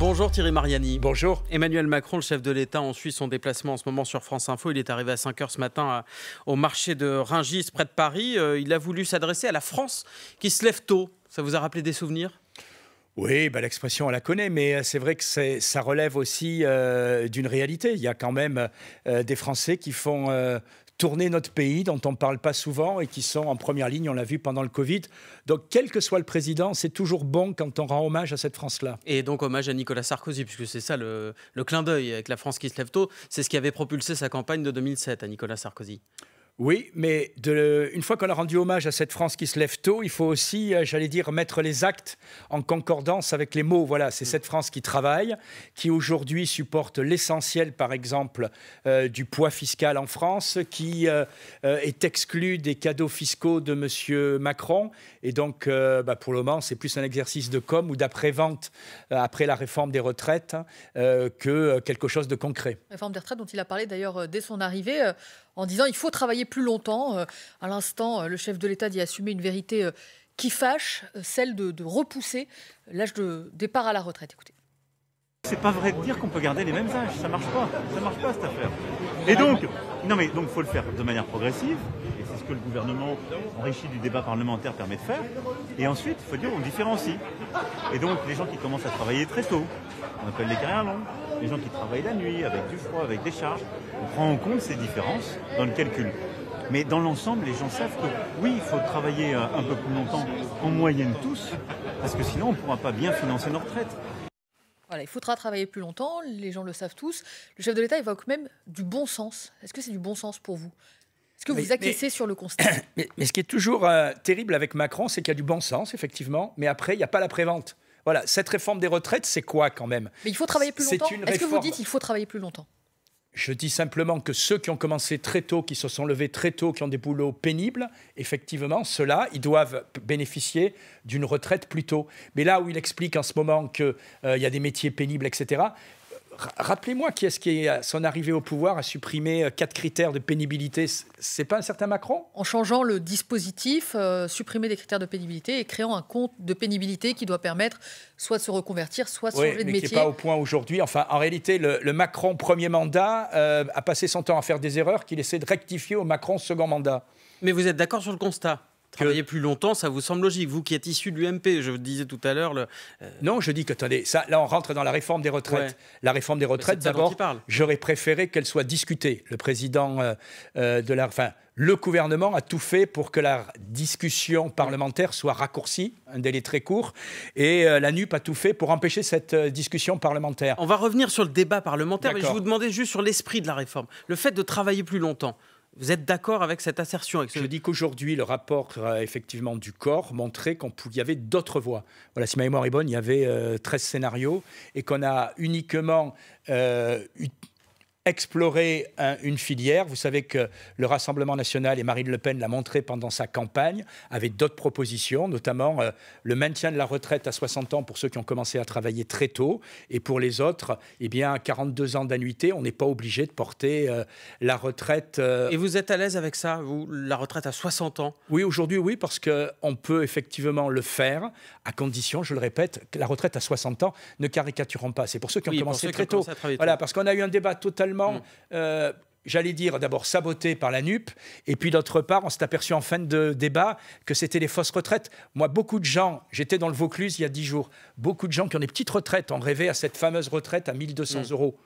Bonjour Thierry Mariani. Bonjour. Emmanuel Macron, le chef de l'État, en suit son déplacement en ce moment sur France Info. Il est arrivé à 5h ce matin euh, au marché de Ringis, près de Paris. Euh, il a voulu s'adresser à la France qui se lève tôt. Ça vous a rappelé des souvenirs oui, bah, l'expression, on la connaît, mais euh, c'est vrai que ça relève aussi d'une réalité. Il y a quand même des Français qui font tourner notre pays, dont on ne parle pas souvent et qui sont en première ligne, on l'a vu pendant le Covid. Donc, quel que soit le président, c'est toujours bon quand on rend hommage à cette France-là. Et donc, hommage à Nicolas Sarkozy, puisque c'est ça le, clin d'œil avec la France qui se lève tôt. C'est ce qui avait propulsé sa campagne de 2007 à hein, Nicolas Sarkozy. Oui, mais une fois qu'on a rendu hommage à cette France qui se lève tôt, il faut aussi, euh, j'allais dire, mettre les actes en concordance avec les mots. Voilà, c'est mm. cette France qui travaille, qui aujourd'hui supporte l'essentiel, par exemple, euh, du poids fiscal en France, qui euh, est exclue des cadeaux fiscaux de M. Macron. Et donc, bah, pour le moment, c'est plus un exercice de com ou d'après-vente, après la réforme des retraites, hein, que quelque chose de concret. Réforme des retraites dont il a parlé d'ailleurs dès son arrivée en disant il faut travailler plus longtemps. Euh, à l'instant, euh, le chef de l'État dit assumer une vérité euh, qui fâche, celle de, repousser l'âge de départ à la retraite. Écoutez. C'est pas vrai de dire qu'on peut garder les mêmes âges, ça marche pas, ça marche pas cette affaire. Et donc, non mais donc faut le faire de manière progressive, et c'est ce que le gouvernement enrichi du débat parlementaire permet de faire. Et ensuite, il faut dire on différencie. Et donc les gens qui commencent à travailler très tôt, on appelle les carrières longues les gens qui travaillent la nuit, avec du froid, avec des charges. On prend en compte ces différences dans le calcul. Mais dans l'ensemble, les gens savent que oui, il faut travailler euh, un peu plus longtemps, en moyenne tous, parce que sinon on ne pourra pas bien financer nos retraites. Voilà, il faudra travailler plus longtemps, les gens le savent tous. Le chef de l'État évoque même du bon sens. Est-ce que c'est du bon sens pour vous Est-ce que vous, acquiescez sur le constat mais, ce qui est toujours euh, terrible avec Macron, c'est qu'il y a du bon sens, effectivement, mais après, il n'y a pas la prévente. Voilà, cette réforme des retraites, c'est quoi quand même Mais il faut travailler plus longtemps. Est-ce que vous dites qu'il faut travailler plus longtemps je dis simplement que ceux qui ont commencé très tôt, qui se sont levés très tôt, qui ont des boulots pénibles, effectivement, ceux-là, ils doivent bénéficier d'une retraite plus tôt. Mais là où il explique en ce moment qu'il euh, y a des métiers pénibles, etc., Rappelez-moi qui est-ce qui, à son arrivée au pouvoir, à supprimer euh, quatre critères de pénibilité. C'est pas un certain Macron En changeant le dispositif, euh, supprimer des critères de pénibilité et créant un compte de pénibilité qui doit permettre soit de se reconvertir, soit de changer oui, mais de métier. Qui n'est pas au point aujourd'hui. Enfin, en réalité, le, Macron premier mandat euh, a passé son temps à faire des erreurs qu'il essaie de rectifier au Macron second mandat. Mais vous êtes d'accord sur le constat Travailler plus longtemps, ça vous semble logique Vous qui êtes issu de l'UMP, je vous disais tout à l'heure. Euh, non, je dis que, attendez, ça, là, on rentre dans la réforme des retraites. La réforme des bah, retraites, d'abord, j'aurais préféré qu'elle soit discutée. Le président euh, euh, de la. Enfin, le gouvernement a tout fait pour que la discussion parlementaire soit raccourcie, un délai très court, et la NUP a tout fait pour empêcher cette discussion parlementaire. On va revenir sur le débat parlementaire, mais je vous demandais juste sur l'esprit de la réforme, le fait de travailler plus longtemps. Vous êtes d'accord avec cette assertion Je dis qu'aujourd'hui, le rapport effectivement du corps montrait qu'il y avait d'autres voies. Voilà, si ma mémoire est bonne, il y avait 13 euh, scénarios et qu'on a uniquement euh, explorer une filière. Vous savez que le Rassemblement national, et Marine Le Pen l'a montré pendant sa campagne, avec d'autres propositions, notamment euh, le maintien de la retraite à 60 ans pour ceux qui ont commencé à travailler très tôt, et pour les autres, eh bien, 42 ans d'annuité, on n'est pas obligé de porter euh, la retraite. Euh, et vous êtes à l'aise avec ça, vous, la retraite à 60 ans Oui, aujourd'hui, oui, parce qu'on peut effectivement le faire, à condition, je le répète, que la retraite à 60 ans, ne caricaturons pas. C'est pour ceux qui ont commencé très tôt. Voilà, parce qu'on a eu un débat total Mm. Euh, j'allais dire, d'abord saboté par la nupe et puis d'autre part, on s'est aperçu en fin de débat que c'était les fausses retraites. Moi, beaucoup de gens, j'étais dans le Vaucluse il y a dix jours, beaucoup de gens qui ont des petites retraites ont rêvé à cette fameuse retraite à 1200 mm. euros.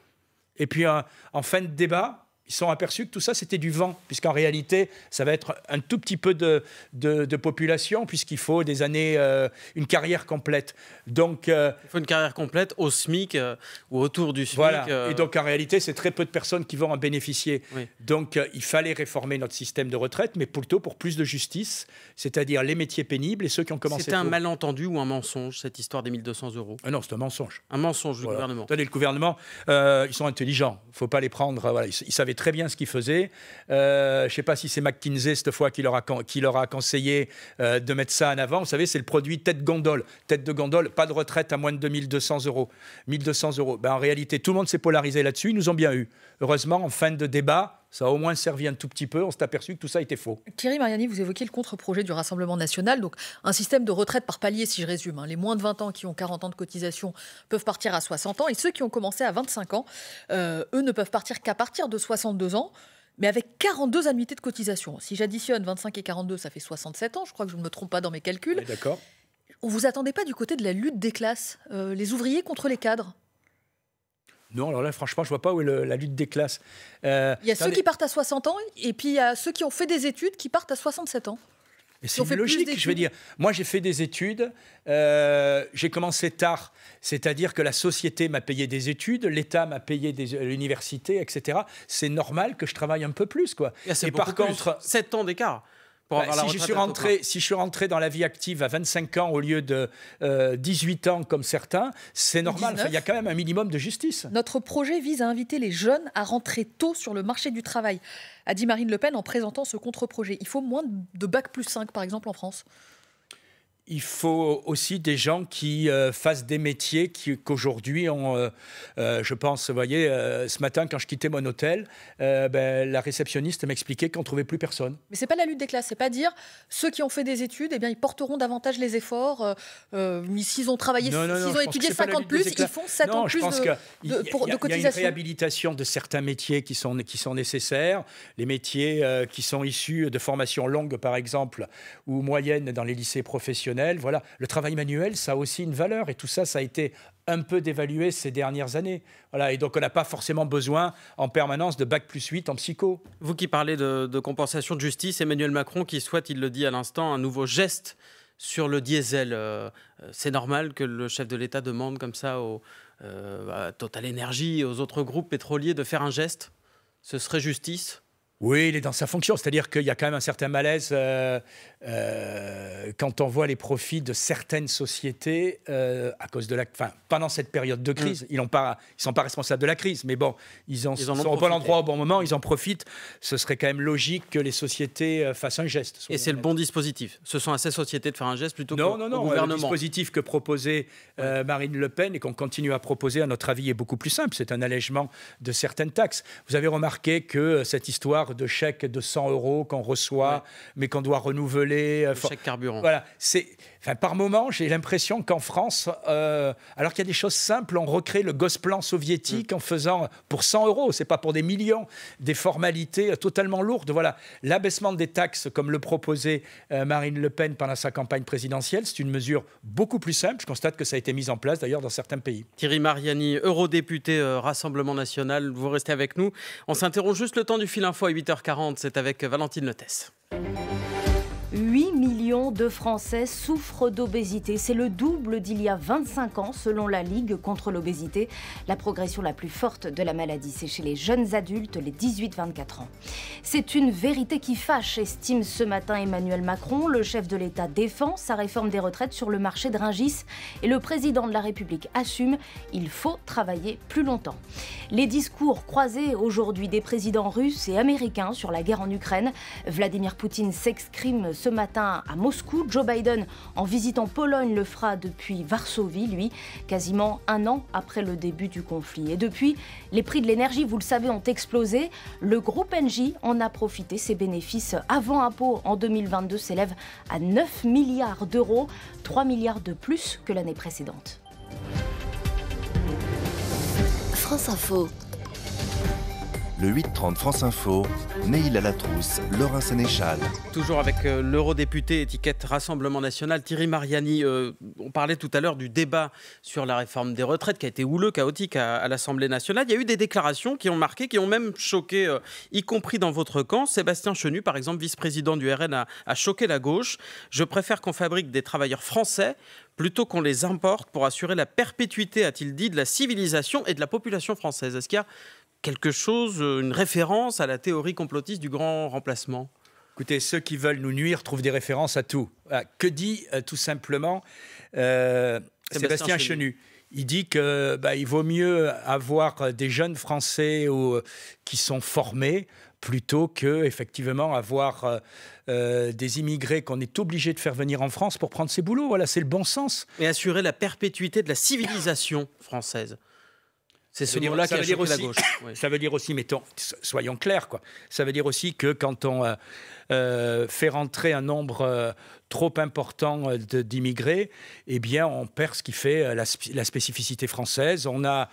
Et puis, euh, en fin de débat, ils sont aperçus que tout ça, c'était du vent, puisqu'en réalité, ça va être un tout petit peu de, de, population, puisqu'il faut des années, euh, une carrière complète. Donc, euh, Il faut une carrière complète au SMIC euh, ou autour du SMIC. Voilà. Et donc, en réalité, c'est très peu de personnes qui vont en bénéficier. Donc, il fallait réformer notre système de retraite, mais plutôt pour plus de justice, c'est-à-dire les métiers pénibles et ceux qui ont commencé. C'est un malentendu ou un mensonge, cette histoire des 1200 euros ah Non, c'est un mensonge. Un mensonge du gouvernement. Attendez, le gouvernement, ils sont intelligents. Il ne faut pas les prendre. Voilà, ils savaient très bien ce qu'il faisait. Euh, je sais pas si c'est McKinsey cette fois qui leur a, qui leur a conseillé euh, de mettre ça en avant. Vous savez, c'est le produit tête gondole. Tête de gondole, pas de retraite à moins de 2200 euros. 1200 euros. Ben, en réalité, tout le monde s'est polarisé là-dessus. Ils nous ont bien eu. Heureusement, en fin de débat, ça a au moins servi un tout petit peu. On s'est aperçu que tout ça était faux. Thierry Mariani, vous évoquez le contre-projet du Rassemblement national, donc un système de retraite par palier, si je résume. Hein. Les moins de 20 ans qui ont 40 ans de cotisation peuvent partir à 60 ans, et ceux qui ont commencé à 25 ans, euh, eux ne peuvent partir qu'à partir de 62 ans mais avec 42 annuités de cotisation. Si j'additionne 25 et 42, ça fait 67 ans. Je crois que je ne me trompe pas dans mes calculs. D'accord. On vous attendait pas du côté de la lutte des classes, euh, les ouvriers contre les cadres non, alors là, franchement, je vois pas où est la lutte des classes. Euh, il y a ceux qui partent à 60 ans et puis il y a ceux qui ont fait des études qui partent à 67 ans. Mais c'est logique, je veux dire. Moi, j'ai fait des études, euh, j'ai commencé tard, c'est-à-dire que la société m'a payé des études, l'État m'a payé des euh, l'université, etc. C'est normal que je travaille un peu plus, quoi. Ah, et, par contre, 7 ans d'écart. Bah, si je suis rentré, Si je suis rentré dans la vie active à 25 ans au lieu de 18 euh, ans comme certains, c'est normal. il y a quand même un minimum de justice. Notre projet vise à inviter les jeunes à rentrer tôt sur le marché du travail, a dit Marine Le Pen en présentant ce contre-projet. Il faut moins de bac plus 5, par exemple, en France il faut aussi des gens qui euh, fassent des métiers qu'aujourd'hui euh, euh, je pense, vous voyez, ce matin quand je quittais mon hôtel, ben, la réceptionniste m'expliquait qu'on trouvait plus personne. Mais c'est pas la lutte des classes, c'est pas dire ceux qui ont fait des études, eh bien ils porteront davantage les efforts. s'ils ont travaillé, s'ils ont étudié 50 plus, ils font 7 ans plus pense de, réhabilitation de certains métiers qui sont qui sont nécessaires, les métiers qui sont issus de formations longues par exemple ou moyennes dans les lycées professionnels voilà, le travail manuel, ça a aussi une valeur et tout ça, ça a été un peu dévalué ces dernières années. Voilà, et donc on n'a pas forcément besoin en permanence de bac plus 8 en psycho. Vous qui parlez de, compensation de justice, Emmanuel Macron qui souhaite, il le dit à l'instant, un nouveau geste sur le diesel. Euh, c'est normal que le chef de l'État demande comme ça au, euh, à Total Energy, aux autres groupes pétroliers de faire un geste Ce serait justice oui, il est dans sa fonction, c'est-à-dire qu'il y a quand même un certain malaise euh, euh, quand on voit les profits de certaines sociétés euh, à cause de la, fin pendant cette période de crise, mm. ils ne sont pas responsables de la crise, mais bon, ils, ils sont au bon endroit au bon moment, ils en profitent. Ce serait quand même logique que les sociétés euh, fassent un geste. Et c'est le bon dispositif. Ce sont à ces sociétés de faire un geste plutôt que non, non, gouvernement. Le dispositif que proposait Marine Le Pen et qu'on continue à proposer, à notre avis, est beaucoup plus simple. C'est un allègement de certaines taxes. Vous avez remarqué que cette histoire de chèque de 100 euros qu'on reçoit, mais qu'on doit renouveler euh, carburant. Voilà. enfin, par moment, j'ai l'impression qu'en France, euh, alors qu'il y a des choses simples, on recrée le gosplan soviétique mm. en faisant pour 100 euros, c'est pas pour des millions, des formalités euh, totalement lourdes. Voilà. L'abaissement des taxes, comme le proposait Marine Le Pen pendant sa campagne présidentielle, c'est une mesure beaucoup plus simple. Je constate que ça a été mis en place d'ailleurs dans certains pays. Thierry Mariani, eurodéputé Rassemblement National, vous restez avec nous. On s'interrompt juste le temps du fil info à 8h40. C'est avec Valentine Lottès. 8 millions de Français souffrent d'obésité. C'est le double d'il y a 25 ans selon la Ligue contre l'obésité. La progression la plus forte de la maladie, c'est chez les jeunes adultes, les 18-24 ans. C'est une vérité qui fâche, estime ce matin Emmanuel Macron. Le chef de l'État défend sa réforme des retraites sur le marché de Ringis et le président de la République assume, il faut travailler plus longtemps. Les discours croisés aujourd'hui des présidents russes et américains sur la guerre en Ukraine, Vladimir Poutine s'exprime ce matin à Moscou. Joe Biden, en visitant Pologne, le fera depuis Varsovie, lui, quasiment un an après le début du conflit. Et depuis, les prix de l'énergie, vous le savez, ont explosé. Le groupe Engie en a profité. Ses bénéfices avant impôt en 2022 s'élèvent à 9 milliards d'euros, 3 milliards de plus que l'année précédente. France Info le 8-30 France Info, Neil Alatrousse, Laurent Sénéchal. Toujours avec euh, l'eurodéputé étiquette Rassemblement National, Thierry Mariani. Euh, on parlait tout à l'heure du débat sur la réforme des retraites qui a été houleux, chaotique à, l'Assemblée nationale. Il y a eu des déclarations qui ont marqué, qui ont même choqué, euh, y compris dans votre camp. Sébastien Chenu, par exemple, vice-président du RN, a, a choqué la gauche. Je préfère qu'on fabrique des travailleurs français plutôt qu'on les importe pour assurer la perpétuité, a-t-il dit, de la civilisation et de la population française. Est-ce qu'il y a quelque chose, euh, une référence à la théorie complotiste du grand remplacement Écoutez, ceux qui veulent nous nuire trouvent des références à tout. Ah, que dit euh, tout simplement euh, Sébastien, Chenu il dit qu'il bah, vaut mieux avoir des jeunes Français qui sont formés plutôt que effectivement avoir des immigrés qu'on est obligé de faire venir en France pour prendre ses boulots. Voilà, c'est le bon sens. Et assurer la perpétuité de la civilisation française. C'est ce mot-là qui gauche. Ça veut dire aussi, mettons, soyons clairs, quoi. Ça veut dire aussi que quand on euh, euh, fait rentrer un nombre euh, trop important d'immigrés, eh bien, on perd ce qui fait la, la spécificité française. On a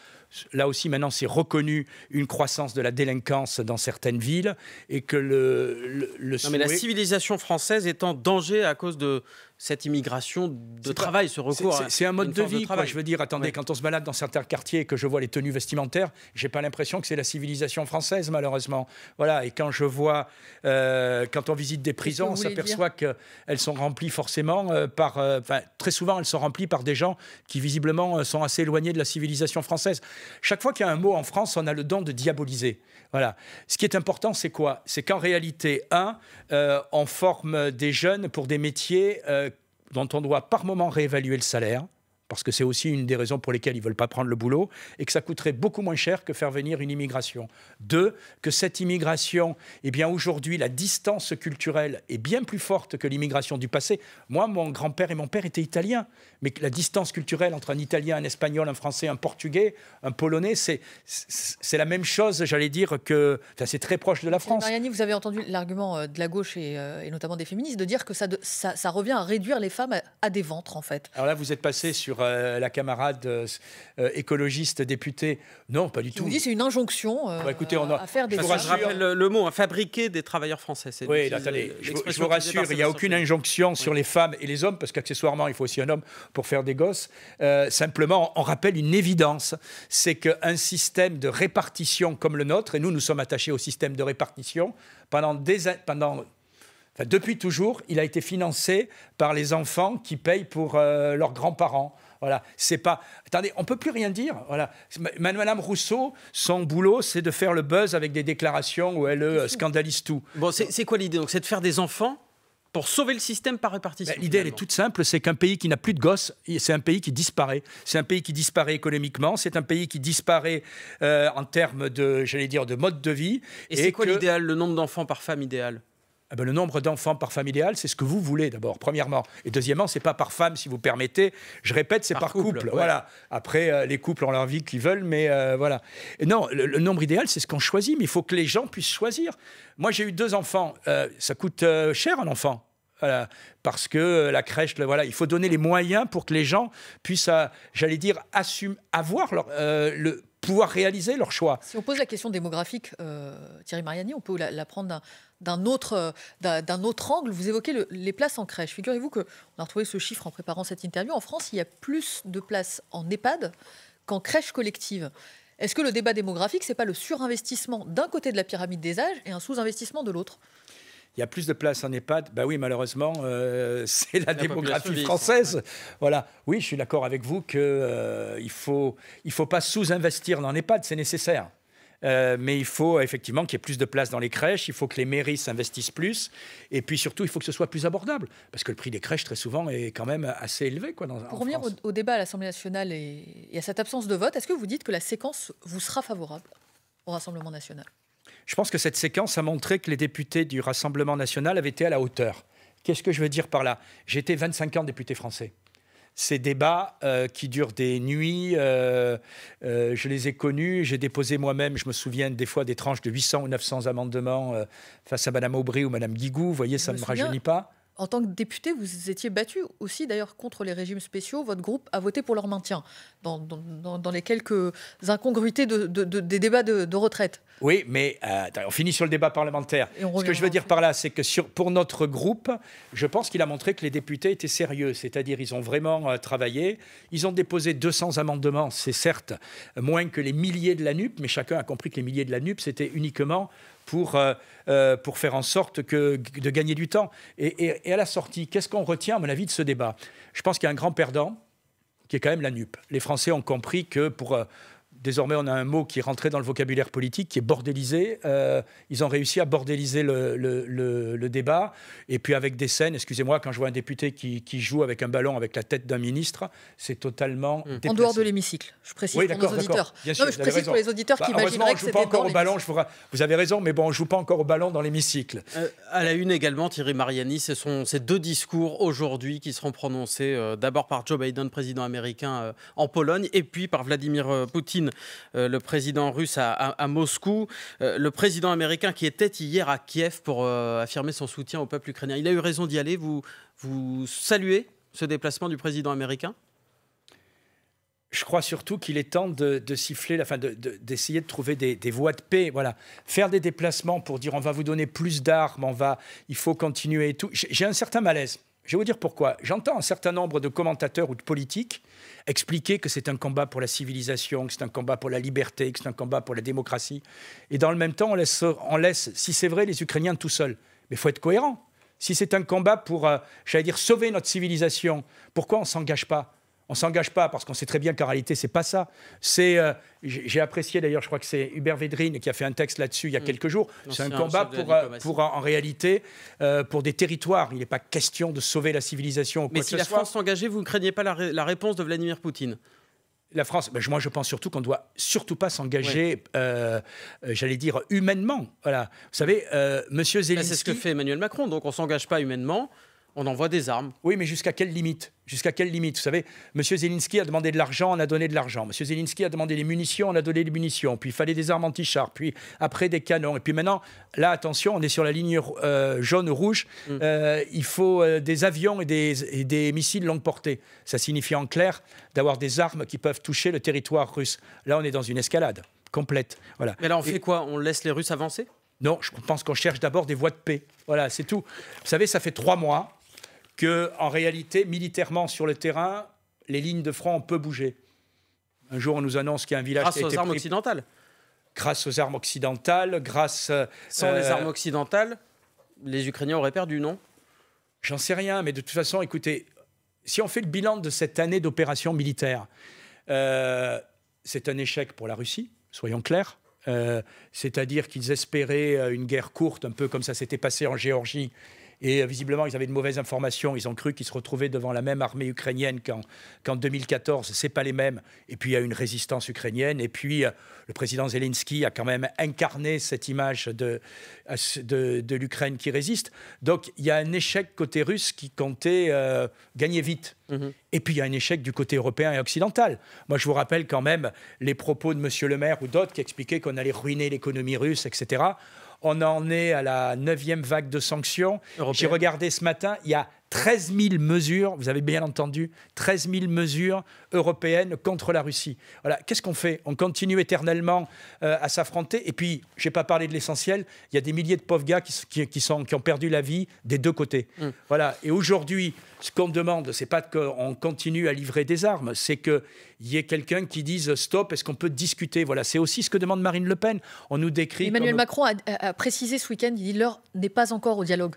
là aussi maintenant c'est reconnu une croissance de la délinquance dans certaines villes et que le, le, mais la civilisation française est en danger à cause de cette immigration de travail, ce recours. C'est un mode de vie, je veux dire. Attendez, quand on se balade dans certains quartiers et que je vois les tenues vestimentaires, j'ai pas l'impression que c'est la civilisation française, malheureusement. Voilà, et quand je vois, euh, quand on visite des prisons, on s'aperçoit qu'elles sont remplies forcément euh, par. Euh, enfin, très souvent, elles sont remplies par des gens qui, visiblement, sont assez éloignés de la civilisation française. Chaque fois qu'il y a un mot en France, on a le don de diaboliser. Voilà. Ce qui est important, c'est quoi C'est qu'en réalité, un, on forme des jeunes pour des métiers dont on doit par moment réévaluer le salaire, parce que c'est aussi une des raisons pour lesquelles ils ne veulent pas prendre le boulot, et que ça coûterait beaucoup moins cher que faire venir une immigration. Deux, que cette immigration, eh bien aujourd'hui, la distance culturelle est bien plus forte que l'immigration du passé. Moi, mon grand-père et mon père étaient italiens, mais la distance culturelle entre un Italien, un Espagnol, un Français, un Portugais, un Polonais, c'est la même chose, j'allais dire, que c'est très proche de la France. Mariani, vous avez entendu l'argument euh, de la gauche euh, et, notamment des féministes de dire que ça, ça, revient à réduire les femmes à, à des ventres, en fait. Alors là, vous êtes passé sur euh, la camarade euh, euh, écologiste députée. Non, pas du tout. Vous c'est une injonction bah, écoutez, on a, à faire des je vous rassure, le, mot, à hein, fabriquer des travailleurs français. Oui, je, vous, rassure, il n'y a aucune injonction sur les femmes et les hommes, parce qu'accessoirement, il faut aussi un homme pour faire des gosses. simplement, on rappelle une évidence, c'est qu'un système de répartition comme le nôtre, et nous, nous sommes attachés au système de répartition, pendant Pendant, depuis toujours, il a été financé par les enfants qui payent pour leurs grands-parents. Voilà, c'est pas. Attendez, on peut plus rien dire. Voilà, Madame Rousseau, son boulot, c'est de faire le buzz avec des déclarations où elle euh, scandalise tout. Bon, c'est quoi l'idée Donc, c'est de faire des enfants pour sauver le système par répartition. Ben, l'idée, elle est toute simple, c'est qu'un pays qui n'a plus de gosses, c'est un pays qui disparaît. C'est un pays qui disparaît économiquement, c'est un pays qui disparaît euh, en termes de, j'allais dire, de mode de vie. Et, c'est quoi l'idéal, le nombre d'enfants par femme idéal ah ben, le nombre d'enfants par familial, c'est ce que vous voulez d'abord, premièrement. Et deuxièmement, c'est pas par femme, si vous permettez. Je répète, c'est par, couple. Voilà. Après, euh, les couples ont leur vie qu'ils veulent, mais euh, voilà. non, le, nombre idéal, c'est ce qu'on choisit, mais il faut que les gens puissent choisir. Moi, j'ai eu deux enfants. Euh, ça coûte cher un enfant. parce que la crèche, voilà, il faut donner les moyens pour que les gens puissent, j'allais dire, assume, avoir leur, le pouvoir réaliser leur choix. Si on pose la question démographique, Thierry Mariani, on peut la, prendre d'un d'un autre, euh, d'un autre angle. Vous évoquez les places en crèche. Figurez-vous qu'on a retrouvé ce chiffre en préparant cette interview. En France, il y a plus de places en EHPAD qu'en crèche collective. Est-ce que le débat démographique, n'est pas le surinvestissement d'un côté de la pyramide des âges et un sous-investissement de l'autre il y a plus de places en EHPAD. Ben oui, malheureusement, euh, c'est la, démographie française. Voilà. Oui, je suis d'accord avec vous qu'il euh, ne faut, il faut pas sous-investir dans l'EHPAD, c'est nécessaire. Euh, mais il faut effectivement qu'il y ait plus de place dans les crèches, il faut que les mairies s'investissent plus, et puis surtout, il faut que ce soit plus abordable, parce que le prix des crèches, très souvent, est quand même assez élevé. Quoi, Pour revenir au, débat à l'Assemblée nationale et, à cette absence de vote, est-ce que vous dites que la séquence vous sera favorable au Rassemblement national Je pense que cette séquence a montré que les députés du Rassemblement national avaient été à la hauteur. Qu'est-ce que je veux dire par là J'étais 25 ans député français ces débats euh, qui durent des nuits. Euh, euh, je les ai connus. J'ai déposé moi-même, je me souviens des fois, des tranches de 800 ou 900 amendements face à Madame Aubry ou Madame Guigou. Vous voyez, ça ne me, rajeunit pas. En tant que député, vous étiez battu aussi d'ailleurs contre les régimes spéciaux. Votre groupe a voté pour leur maintien dans, les quelques incongruités des débats de retraite. Oui, mais euh, on finit sur le débat parlementaire. Ce que je veux dire par là, c'est que sur, pour notre groupe, je pense qu'il a montré que les députés étaient sérieux, c'est-à-dire ils ont vraiment euh, travaillé. Ils ont déposé 200 amendements, c'est certes moins que les milliers de la NUP, mais chacun a compris que les milliers de la NUP, c'était uniquement pour, euh, pour faire en sorte que, de gagner du temps. Et, et à la sortie, qu'est-ce qu'on retient, à mon avis, de ce débat Je pense qu'il y a un grand perdant, qui est quand même la NUP. Les Français ont compris que pour désormais, on a un mot qui est rentré dans le vocabulaire politique, qui est bordélisé. Euh, ils ont réussi à bordéliser le, débat. Et puis avec des scènes, excusez-moi, quand je vois un député qui, joue avec un ballon avec la tête d'un ministre, c'est totalement hmm. En dehors de l'hémicycle, je précise pour nos auditeurs. Bien sûr, je précise pour les auditeurs bah, qui imaginent que c'était pas encore au ballon. vous... avez raison, mais bon, on joue pas encore au ballon dans l'hémicycle. Euh, à la une également, Thierry Mariani, ce sont ces deux discours aujourd'hui qui seront prononcés euh, d'abord par Joe Biden, président américain en Pologne, et puis par Vladimir Poutine euh, le président russe à, Moscou, euh, le président américain qui était hier à Kiev pour euh, affirmer son soutien au peuple ukrainien. Il a eu raison d'y aller. Vous, vous saluez ce déplacement du président américain je crois surtout qu'il est temps de, siffler, enfin d'essayer de, trouver des, voies de paix. Voilà, faire des déplacements pour dire on va vous donner plus d'armes, on va, il faut continuer et tout. J'ai un certain malaise. Je vais vous dire pourquoi. J'entends un certain nombre de commentateurs ou de politiques expliquer que c'est un combat pour la civilisation, que c'est un combat pour la liberté, que c'est un combat pour la démocratie. Et dans le même temps, on laisse, on laisse si c'est vrai, les Ukrainiens tout seuls. Mais il faut être cohérent. Si c'est un combat pour, euh, j'allais dire, sauver notre civilisation, pourquoi on ne s'engage pas on s'engage pas parce qu'on sait très bien qu'en réalité, c'est pas ça. C'est, euh, j'ai apprécié d'ailleurs, je crois que c'est Hubert Védrine qui a fait un texte là-dessus il y a mm. quelques jours. C'est un combat euh, pour, en réalité, euh, pour des territoires. Il n'est pas question de sauver la civilisation. Ou quoi Mais si la France s'engageait, vous ne craignez pas la, réponse de Vladimir Poutine la France, ben, moi je pense surtout qu'on ne doit surtout pas s'engager, j'allais dire humainement. Voilà, vous savez, M. Monsieur Zelensky. c'est ce que fait Emmanuel Macron, donc on s'engage pas humainement on envoie des armes. Oui, mais jusqu'à quelle limite Jusqu'à quelle limite Vous savez, M. Zelensky a demandé de l'argent, on a donné de l'argent. M. Zelensky a demandé des munitions, on a donné des munitions. Puis il fallait des armes anti char puis après des canons. Et puis maintenant, là, attention, on est sur la ligne euh, jaune-rouge. Mm. Euh, il faut euh, des avions et des, missiles longue portée. Ça signifie en clair d'avoir des armes qui peuvent toucher le territoire russe. Là, on est dans une escalade complète. Voilà. Mais là, on fait quoi On laisse les Russes avancer non, je pense qu'on cherche d'abord des voies de paix. Voilà, c'est tout. Vous savez, ça fait trois mois que, en réalité, militairement sur le terrain, les lignes de front ont peu bougé. Un jour, on nous annonce qu'il y a un village grâce aux armes occidentales. Grâce aux armes occidentales, grâce. Sans les euh, armes occidentales, les Ukrainiens auraient perdu, non J'en sais rien, mais de toute façon, écoutez, si on fait le bilan de cette année d'opération militaire, euh, c'est un échec pour la Russie, soyons clairs. Euh, c'est-à-dire qu'ils espéraient une guerre courte, un peu comme ça s'était passé en Géorgie et euh, visiblement, ils avaient de mauvaises informations. Ils ont cru qu'ils se retrouvaient devant la même armée ukrainienne qu'en 2014. 2014. n'est pas les mêmes. Et puis, il y a une résistance ukrainienne. Et puis, euh, le président Zelensky a quand même incarné cette image euh, de, de, l'Ukraine qui résiste. Donc, il y a un échec côté russe qui comptait gagner vite. Mhm. Et puis il y a un échec du côté européen et occidental. Moi, je vous rappelle quand même les propos de M. Le Maire ou d'autres qui expliquaient qu'on allait ruiner l'économie russe, etc. On en est à la neuvième vague de sanctions. J'ai regardé ce matin, il y a 13 000 mesures, vous avez bien entendu, 13 000 mesures européennes contre la Russie. Voilà, qu'est-ce qu'on fait On continue éternellement euh, à s'affronter. Et puis, je n'ai pas parlé de l'essentiel, il y a des milliers de pauvres gars qui, ont perdu la vie des deux côtés. Mm. Voilà, et aujourd'hui, ce qu'on demande, c'est pas qu'on continue à livrer des armes, c'est qu'il y ait quelqu'un qui dise stop, est-ce qu'on peut discuter Voilà, c'est aussi ce que demande Marine Le Pen. On nous décrit. Emmanuel Macron a, précisé ce week-end, il dit l'heure n'est pas encore au dialogue.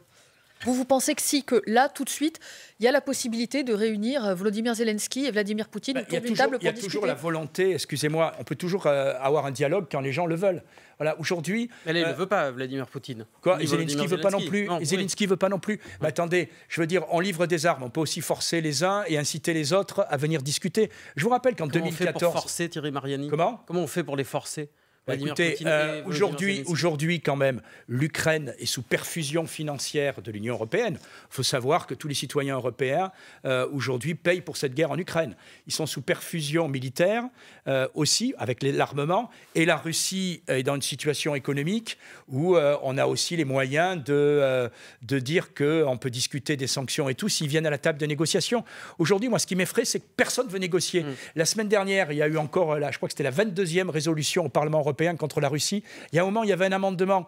Vous, vous pensez que si, que là, tout de suite, il y a la possibilité de réunir euh, Vladimir Zelensky et Vladimir Poutine bah, autour table pour Il y a toujours la volonté, excusez-moi, on peut toujours euh, avoir un dialogue quand les gens le veulent. Voilà, aujourd'hui... Mais il ne euh, veut pas, Vladimir Poutine. Quoi Zelensky ne veut pas non plus. Non, Zelensky veut pas non plus. attendez, je veux dire, on livre des armes, on peut aussi forcer les uns et inciter les autres à venir discuter. Je vous rappelle qu'en 2014... Comment on fait pour forcer Thierry Mariani Comment Comment on fait pour les forcer bah, écoutez, euh, aujourd'hui, aujourd'hui quand même, l'Ukraine est sous perfusion financière de l'Union européenne. Il faut savoir que tous les citoyens européens euh, aujourd'hui payent pour cette guerre en Ukraine. Ils sont sous perfusion militaire euh, aussi, avec l'armement. Et la Russie est dans une situation économique où on a aussi les moyens de, de dire qu'on peut discuter des sanctions et tout s'ils viennent à la table de négociation. Aujourd'hui, moi, ce qui m'effraie, c'est que personne ne veut négocier. Mm. La semaine dernière, il y a eu encore, là, je crois que c'était la 22e résolution au Parlement européen européen contre la Russie. Il y a un moment, il y avait un amendement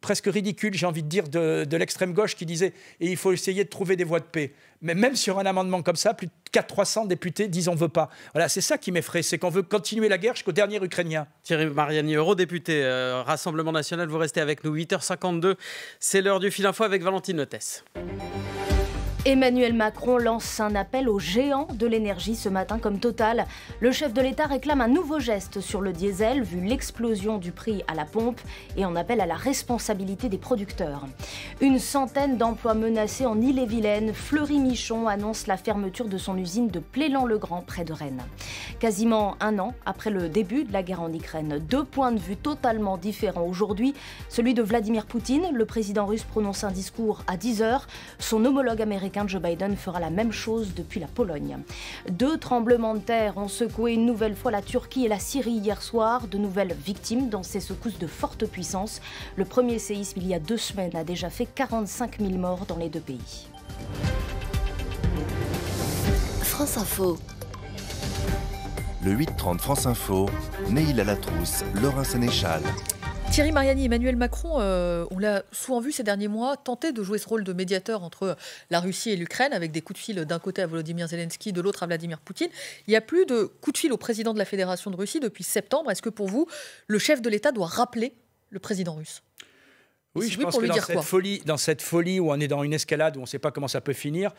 presque ridicule, j'ai envie de dire, de, l'extrême gauche qui disait et il faut essayer de trouver des voies de paix. Mais même sur un amendement comme ça, plus de 400-300 députés disent on ne veut pas. Voilà, c'est ça qui m'effraie, c'est qu'on veut continuer la guerre jusqu'au dernier Ukrainien. Thierry Mariani, eurodéputé, député euh, Rassemblement national, vous restez avec nous. 8h52, c'est l'heure du fil info avec Valentine Notès. Emmanuel Macron lance un appel aux géants de l'énergie ce matin comme Total. Le chef de l'État réclame un nouveau geste sur le diesel vu l'explosion du prix à la pompe et en appelle à la responsabilité des producteurs. Une centaine d'emplois menacés en Ille-et-Vilaine, Fleury-Michon annonce la fermeture de son usine de Plélan-le-Grand près de Rennes. Quasiment un an après le début de la guerre en Ukraine, deux points de vue totalement différents aujourd'hui. Celui de Vladimir Poutine, le président russe prononce un discours à 10h, son homologue américain Joe Biden fera la même chose depuis la Pologne. Deux tremblements de terre ont secoué une nouvelle fois la Turquie et la Syrie hier soir, de nouvelles victimes dans ces secousses de forte puissance. Le premier séisme il y a deux semaines a déjà fait 45 000 morts dans les deux pays. France Info. Le 8-30 France Info, Neil Alatrousse, Laurent Sénéchal. Thierry Mariani, Emmanuel Macron, euh, on l'a souvent vu ces derniers mois, tenter de jouer ce rôle de médiateur entre la Russie et l'Ukraine, avec des coups de fil d'un côté à Volodymyr Zelensky, de l'autre à Vladimir Poutine. Il n'y a plus de coups de fil au président de la Fédération de Russie depuis septembre. Est-ce que pour vous, le chef de l'État doit rappeler le président russe oui, je pense que dans cette, folie, dans cette folie où on est dans une escalade, où on ne sait pas comment ça peut finir,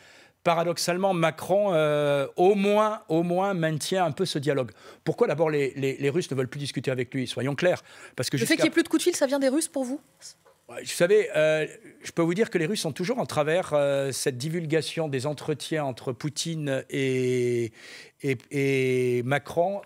paradoxalement, Macron euh, au, moins, au moins maintient un peu ce dialogue. Pourquoi d'abord les, les, Russes ne veulent plus discuter avec lui Soyons clairs. Parce que Le fait qu'il n'y ait plus de coups de fil, ça vient des Russes pour vous vous savez, euh, je peux vous dire que les Russes sont toujours en travers euh, cette divulgation des entretiens entre Poutine et, et, Macron,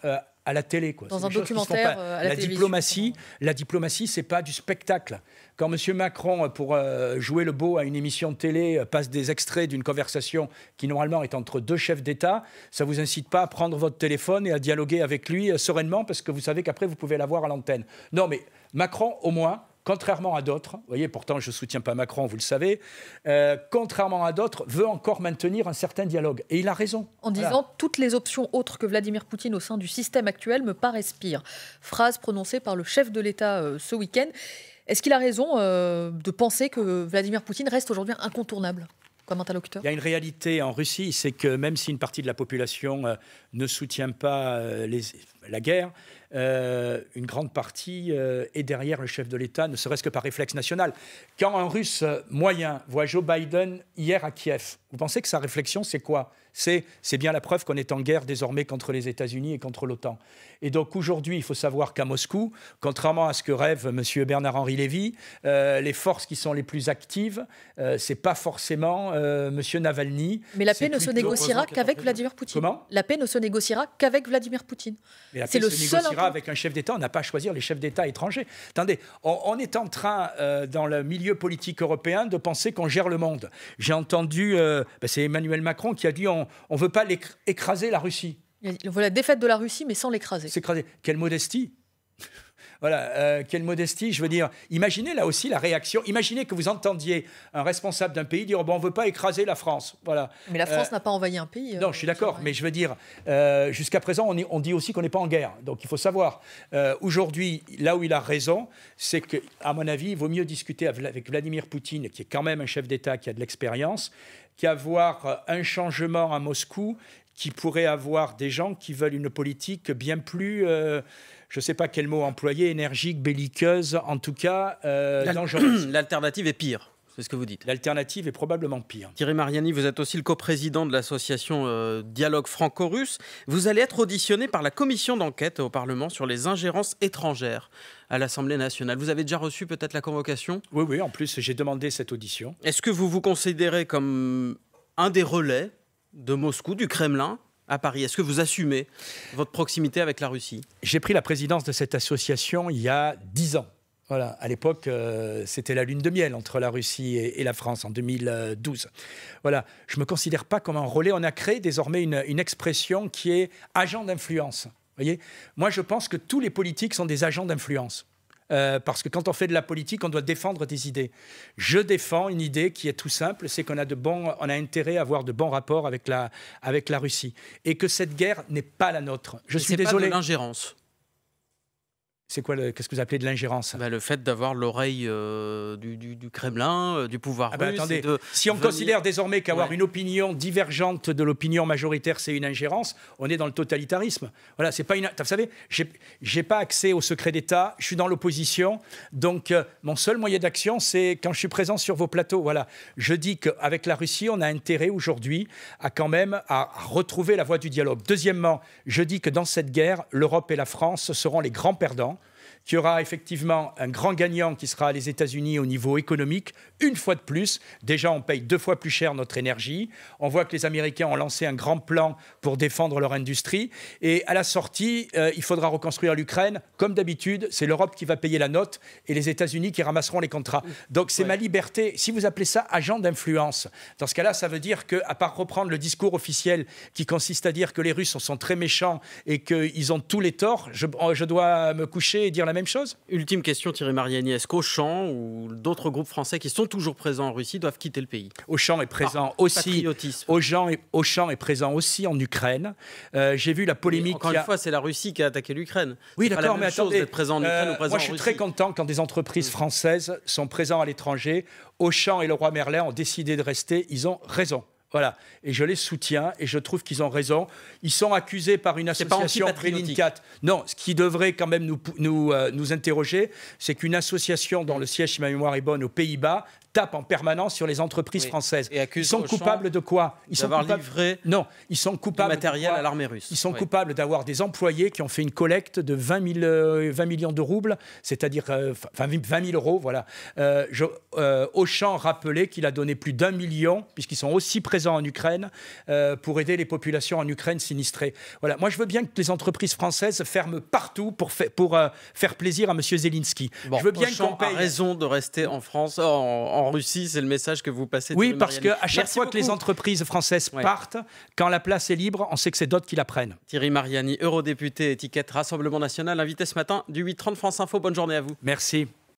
à la télé. Quoi. Dans un documentaire. Euh, la, diplomatie, la diplomatie, c'est pas du spectacle. Quand M. Macron, euh, pour euh, jouer le beau à une émission de télé, passe des extraits d'une conversation qui normalement est entre deux chefs d'État, ça ne vous incite pas à prendre votre téléphone et à dialoguer avec lui sereinement parce que vous savez qu'après vous pouvez l'avoir à l'antenne. Non, mais Macron, au moins, contrairement à d'autres, vous voyez, pourtant je ne soutiens pas Macron, vous le savez, euh, contrairement à d'autres, veut encore maintenir un certain dialogue. Et il a raison. En disant toutes les options autres que Vladimir Poutine au sein du système actuel me paraissent pires. Phrase prononcée par le chef de l'État euh, ce week-end. Est-ce qu'il a raison euh, de penser que Vladimir Poutine reste aujourd'hui incontournable comme interlocuteur Il y a une réalité en Russie, c'est que même si une partie de la population ne soutient pas les la guerre, euh, une grande partie euh, est derrière le chef de l'État, ne serait-ce que par réflexe national. Quand un Russe moyen voit Joe Biden hier à Kiev, vous pensez que sa réflexion, c'est quoi c'est, bien la preuve qu'on est en guerre désormais contre les États-Unis et contre l'OTAN. Et donc aujourd'hui, il faut savoir qu'à Moscou, contrairement à ce que rêve M. Bernard-Henri Lévy, euh, les forces qui sont les plus actives, ce n'est pas forcément M. Navalny. Mais la paix ne se négociera qu'avec Vladimir Poutine. Comment La paix ne se négociera qu'avec Vladimir Poutine. Et la e se négociera avec un chef d'État. On n'a pas à choisir les chefs d'État étrangers. Attendez, on, est en train, euh, dans le milieu politique européen, de penser qu'on gère le monde. J'ai entendu, euh, ben, c'est Emmanuel Macron qui a dit on ne veut pas écraser la Russie. On veut la défaite de la Russie, mais sans l'écraser. S'écraser. Quelle modestie voilà, euh, quelle modestie, je veux dire. Imaginez là aussi la réaction. Imaginez que vous entendiez un responsable d'un pays dire oh, bon, on ne veut pas écraser la France. Voilà. Mais la France euh, n'a pas envahi un pays. non, euh, je suis d'accord, mais je veux dire, jusqu'à présent, on, dit aussi qu'on n'est pas en guerre. Donc il faut savoir. Aujourd'hui, là où il a raison, c'est qu'à mon avis, il vaut mieux discuter avec Vladimir Poutine, qui est quand même un chef d'État qui a de l'expérience, qu'avoir un changement à Moscou qui pourrait avoir des gens qui veulent une politique bien plus je ne sais pas quel mot employer, énergique, belliqueuse, en tout cas euh, dangereuse. L'alternative est pire. C'est ce que vous dites. L'alternative est probablement pire. Thierry Mariani, vous êtes aussi le coprésident de l'association euh, Dialogue franco-russe. Vous allez être auditionné par la commission d'enquête au Parlement sur les ingérences étrangères à l'Assemblée nationale. Vous avez déjà reçu peut-être la convocation Oui, oui, en plus j'ai demandé cette audition. Est-ce que vous vous considérez comme un des relais de Moscou, du Kremlin, à Paris Est-ce que vous assumez votre proximité avec la Russie J'ai pris la présidence de cette association il y a dix ans. Voilà, à l'époque, euh, c'était la lune de miel entre la Russie et, la France en 2012. Voilà, je me considère pas comme un relais. On a créé désormais une, expression qui est agent d'influence. Voyez, moi, je pense que tous les politiques sont des agents d'influence. Euh, parce que quand on fait de la politique, on doit défendre des idées. Je défends une idée qui est tout simple, c'est qu'on a, intérêt à avoir de bons rapports avec la, Russie. Et que cette guerre n'est pas la nôtre. Je suis désolé. de l'ingérence. C'est quoi Qu'est-ce que vous appelez de l'ingérence bah, Le fait d'avoir l'oreille euh, du, Kremlin, euh, du pouvoir ah bah, russe. si on considère désormais qu'avoir une opinion divergente de l'opinion majoritaire, c'est une ingérence, on est dans le totalitarisme. Voilà, c'est pas une. Vous savez, j'ai pas accès au secret d'État, je suis dans l'opposition, donc euh, mon seul moyen d'action, c'est quand je suis présent sur vos plateaux. Voilà, je dis qu'avec la Russie, on a intérêt aujourd'hui à quand même à retrouver la voie du dialogue. Deuxièmement, je dis que dans cette guerre, l'Europe et la France seront les grands perdants qu'il y aura effectivement un grand gagnant qui sera les États-Unis au niveau économique, une fois de plus. Déjà, on paye deux fois plus cher notre énergie. On voit que les Américains ont lancé un grand plan pour défendre leur industrie. Et à la sortie, euh, il faudra reconstruire l'Ukraine. Comme d'habitude, c'est l'Europe qui va payer la note et les États-Unis qui ramasseront les contrats. Donc c'est ma liberté. Si vous appelez ça agent d'influence, dans ce cas-là, ça veut dire qu'à part reprendre le discours officiel qui consiste à dire que les Russes sont très méchants et qu'ils ont tous les torts, je, euh, je dois me coucher et dire la même chose. Ultime question, Thierry Mariani, est-ce qu'Auchan ou d'autres groupes français qui sont toujours présents en Russie doivent quitter le pays Auchan est présent aussi. Auchan est, Auchan est présent aussi en Ukraine. Euh, j'ai vu la polémique. encore une fois, c'est la Russie qui a attaqué l'Ukraine. Oui, d'accord, mais attendez. D'être présent en euh, Ukraine moi, je suis très content quand des entreprises mm. françaises sont présentes à l'étranger. Auchan et le roi Merlin ont décidé de rester. Ils ont raison. Voilà. Et je les soutiens et je trouve qu'ils ont raison. Ils sont accusés par une association anti-patriotique. Non, ce qui devrait quand même nous, nous, euh, nous interroger, c'est qu'une association dont le siège, si ma mémoire est bonne, aux Pays-Bas, tapent en permanence sur les entreprises françaises. ils sont coupables de quoi Ils sont coupables livré non, ils sont coupables de matériel à l'armée russe. Ils sont coupables d'avoir des employés qui ont fait une collecte de 20, 20 euh, millions de roubles, c'est-à-dire 20 euh, 000 euros, voilà. Euh, je, Auchan rappelait qu'il a donné plus d'un million, puisqu'ils sont aussi présents en Ukraine, pour aider les populations en Ukraine sinistrées. Voilà. Moi, je veux bien que les entreprises françaises ferment partout pour, pour faire plaisir à M. Zelensky. Bon, je veux bien qu'on A raison de rester en France, en en Russie, c'est le message que vous passez. Oui, parce qu'à chaque fois que les entreprises françaises partent, quand la place est libre, on sait que c'est d'autres qui la prennent. Thierry Mariani, eurodéputé, étiquette Rassemblement National, invité ce matin du 8.30 France Info. Bonne journée à vous. Merci.